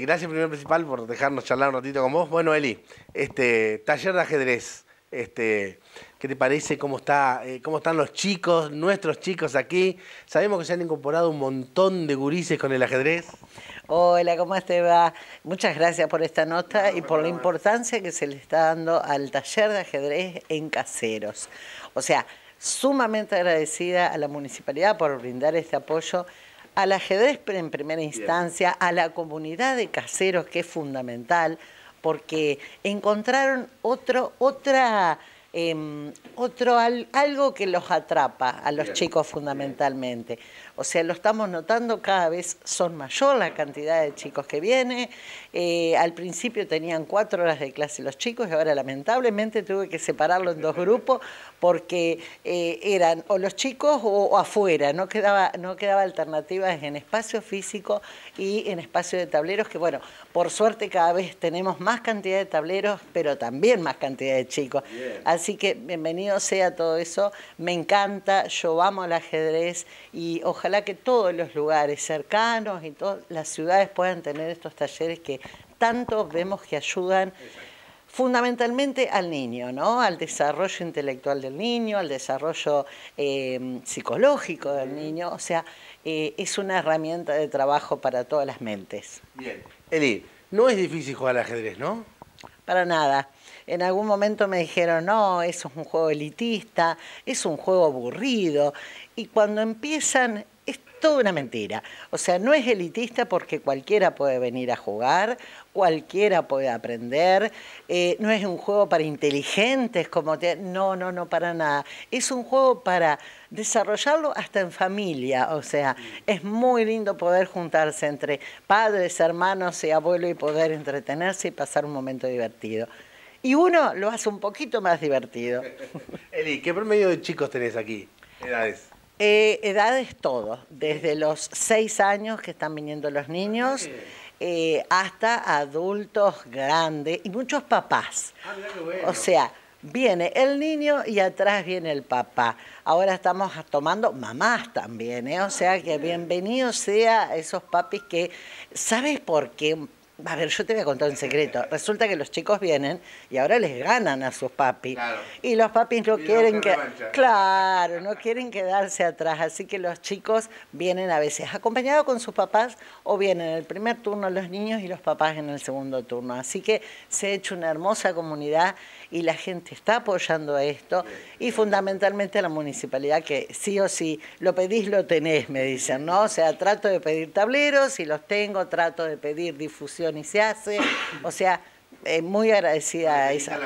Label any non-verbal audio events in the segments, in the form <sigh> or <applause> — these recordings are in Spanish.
gracias Primer principal por dejarnos charlar un ratito con vos. Bueno, Eli, este taller de ajedrez, este, ¿qué te parece? ¿Cómo está, eh, cómo están los chicos, nuestros chicos aquí? Sabemos que se han incorporado un montón de gurises con el ajedrez. Hola, ¿cómo te va? Muchas gracias por esta nota y por la importancia que se le está dando al taller de ajedrez en caseros. O sea, sumamente agradecida a la municipalidad por brindar este apoyo al ajedrez en primera instancia, a la comunidad de caseros que es fundamental, porque encontraron otro, otra Em, otro algo que los atrapa a los chicos fundamentalmente. O sea, lo estamos notando cada vez, son mayor la cantidad de chicos que vienen eh, al principio tenían cuatro horas de clase los chicos y ahora lamentablemente tuve que separarlo en dos <laughs> grupos porque eh, eran o los chicos o, afuera, no quedaba, no quedaba alternativas en espacio físico y en espacio de tableros, que bueno, por suerte cada vez tenemos más cantidad de tableros, pero también más cantidad de chicos. Así que bienvenido sea todo eso. Me encanta, yo amo al ajedrez y ojalá que todos los lugares cercanos y todas las ciudades puedan tener estos talleres que tanto vemos que ayudan fundamentalmente al niño, ¿no? Al desarrollo intelectual del niño, al desarrollo em, psicológico del niño. O sea, eh, es una herramienta de trabajo para todas las mentes. Bien. Eli, no es difícil jugar al ajedrez, ¿no? para nada. En algún momento me dijeron, no, eso es un juego elitista, es un juego aburrido. Y cuando empiezan todo una mentira. O sea, no es elitista porque cualquiera puede venir a jugar, cualquiera puede aprender, eh, no es un juego para inteligentes, como te... no, no, no, para nada. Es un juego para desarrollarlo hasta en familia, o sea, es muy lindo poder juntarse entre padres, hermanos y abuelos y poder entretenerse y pasar un momento divertido. Y uno lo hace un poquito más divertido. <laughs> Eli, ¿qué promedio de chicos tenés aquí? Edades. Eh, edades todos, desde los seis años que están viniendo los niños ah, eh, hasta adultos grandes y muchos papás. Ah, o sea, viene el niño y atrás viene el papá. Ahora estamos tomando mamás también, ¿eh? o sea que ah, bienvenido sea esos papis que, ¿sabes por qué a ver, yo te voy a contar un secreto. Resulta que los chicos vienen y ahora les ganan a sus papis. Y los papis no quieren que... Claro, no quieren quedarse atrás. Así que los chicos vienen a veces acompañados con sus papás o vienen en el primer turno los niños y los papás en el segundo turno. Así que se ha hecho una hermosa comunidad y la gente está apoyando esto y fundamentalmente la municipalidad que sí o sí, lo pedís, lo tenés, me dicen, ¿no? O sea, trato de pedir tableros, y los tengo, trato de pedir difusión y se hace. O sea, eh, muy agradecida a esa.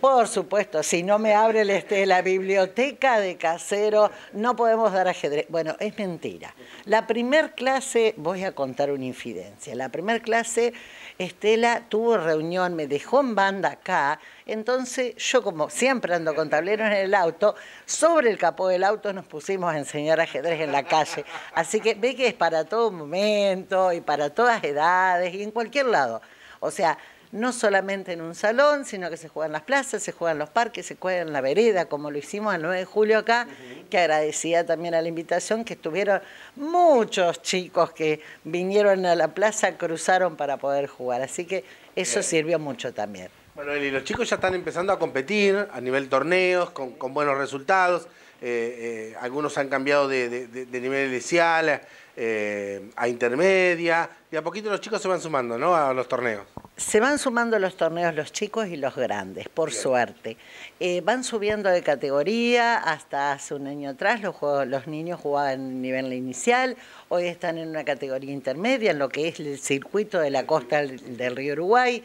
Por supuesto, si no me abre este la biblioteca de casero, no podemos dar ajedrez. Bueno, es mentira. La primer clase, voy a contar una infidencia, la primera clase Estela tuvo reunión, me dejó en banda acá, entonces yo como siempre ando con tableros en el auto, sobre el capó del auto nos pusimos a enseñar ajedrez en la calle. Así que ve que es para todo momento y para todas edades y en cualquier lado. O sea, no solamente en un salón, sino que se juega en las plazas, se juega en los parques, se juega en la vereda, como lo hicimos el 9 de julio acá, que agradecía también a la invitación, que estuvieron muchos chicos que vinieron a la plaza, cruzaron para poder jugar. Así que eso sirvió mucho también. Bueno, y los chicos ya están empezando a competir a nivel torneos, con, buenos resultados. Eh, eh, algunos han cambiado de, nivel inicial eh, a intermedia, y a poquito los chicos se van sumando ¿no? a los torneos. Se van sumando los torneos los chicos y los grandes, por suerte. Eh, van subiendo de categoría, hasta hace un año atrás los, niños jugaban en nivel inicial, hoy están en una categoría intermedia, en lo que es el circuito de la costa del, río Uruguay.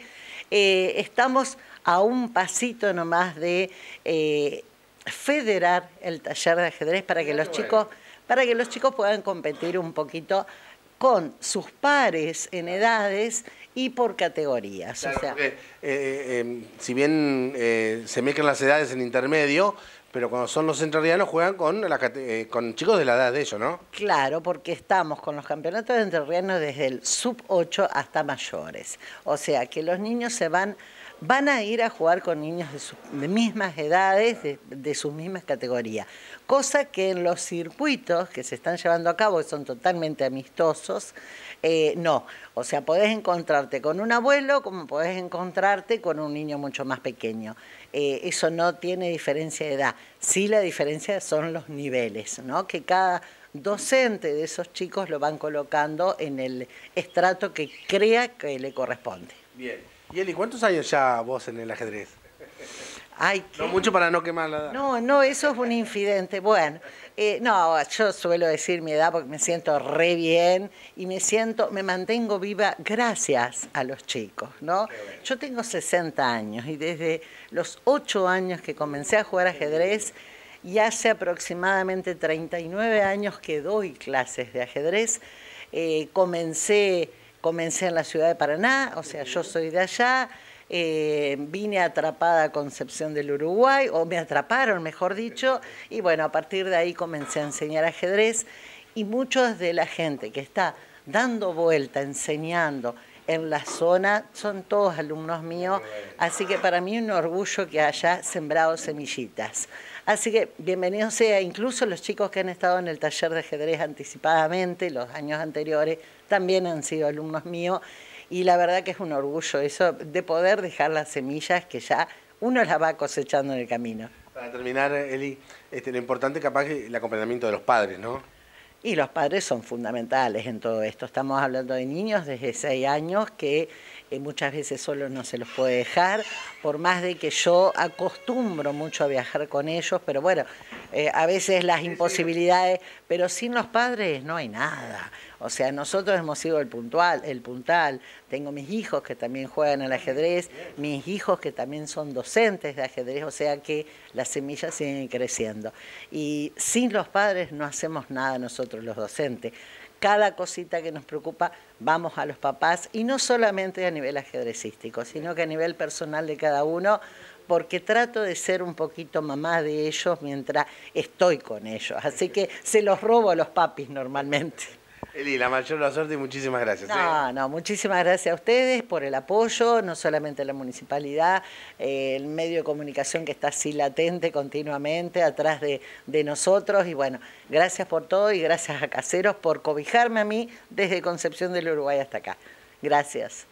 Eh, estamos a un pasito nomás de eh, federar el taller de ajedrez para que los chicos para que los chicos puedan competir un poquito con sus pares en edades y por categorías. Eh, eh, si bien eh, se mezclan las edades en intermedio, pero cuando son los entrerrianos juegan eh, con, chicos de la edad de ellos, ¿no? Claro, porque estamos con los campeonatos de entrerrianos desde el sub-8 hasta mayores. O sea, que los niños se van van a ir a jugar con niños de sus mismas edades, de, de, sus mismas categorías. Cosa que en los circuitos que se están llevando a cabo, que son totalmente amistosos, eh, no, o sea, podés encontrarte con un abuelo como podés encontrarte con un niño mucho más pequeño. Eh, eso no tiene diferencia de edad. Sí la diferencia son los niveles, ¿no? Que cada docente de esos chicos lo van colocando en el estrato que crea que le corresponde. Bien. Y Eli, ¿cuántos años ya vos en el ajedrez? No mucho para no quemar la edad. No, no, eso es un infidente. Bueno, eh, no, yo suelo decir mi edad porque me siento re bien y me siento, me mantengo viva gracias a los chicos, ¿no? Yo tengo 60 años y desde los 8 años que comencé a jugar ajedrez y hace aproximadamente 39 años que doy clases de ajedrez, eh, comencé, comencé en la ciudad de Paraná, o sea, yo soy de allá. Eh, vine atrapada a Concepción del Uruguay, o me atraparon, mejor dicho, y bueno, a partir de ahí comencé a enseñar ajedrez y muchos de la gente que está dando vuelta, enseñando en la zona, son todos alumnos míos, así que para mí un orgullo que haya sembrado semillitas. Así que bienvenido sea, incluso los chicos que han estado en el taller de ajedrez anticipadamente, los años anteriores, también han sido alumnos míos y la verdad que es un orgullo eso de poder dejar las semillas que ya uno las va cosechando en el camino. Para terminar, Eli, este, lo importante capaz es el acompañamiento de los padres, ¿no? Y los padres son fundamentales en todo esto. Estamos hablando de niños desde 6 años que y muchas veces solo no se los puede dejar, por más de que yo acostumbro mucho a viajar con ellos, pero bueno, eh, a veces las imposibilidades, pero sin los padres no hay nada. O sea, nosotros hemos sido el puntual, el puntal. Tengo mis hijos que también juegan al ajedrez, mis hijos que también son docentes de ajedrez, o sea que las semillas siguen creciendo. Y sin los padres no hacemos nada nosotros los docentes cada cosita que nos preocupa, vamos a los papás, y no solamente a nivel ajedrecístico, sino que a nivel personal de cada uno, porque trato de ser un poquito mamá de ellos mientras estoy con ellos. Así que se los robo a los papis normalmente. Eli, la mayor la suerte y muchísimas gracias. No, eh. no, muchísimas gracias a ustedes por el apoyo, no solamente a la municipalidad, eh, el medio de comunicación que está así latente continuamente atrás de, de, nosotros. Y bueno, gracias por todo y gracias a Caseros por cobijarme a mí desde Concepción del Uruguay hasta acá. Gracias.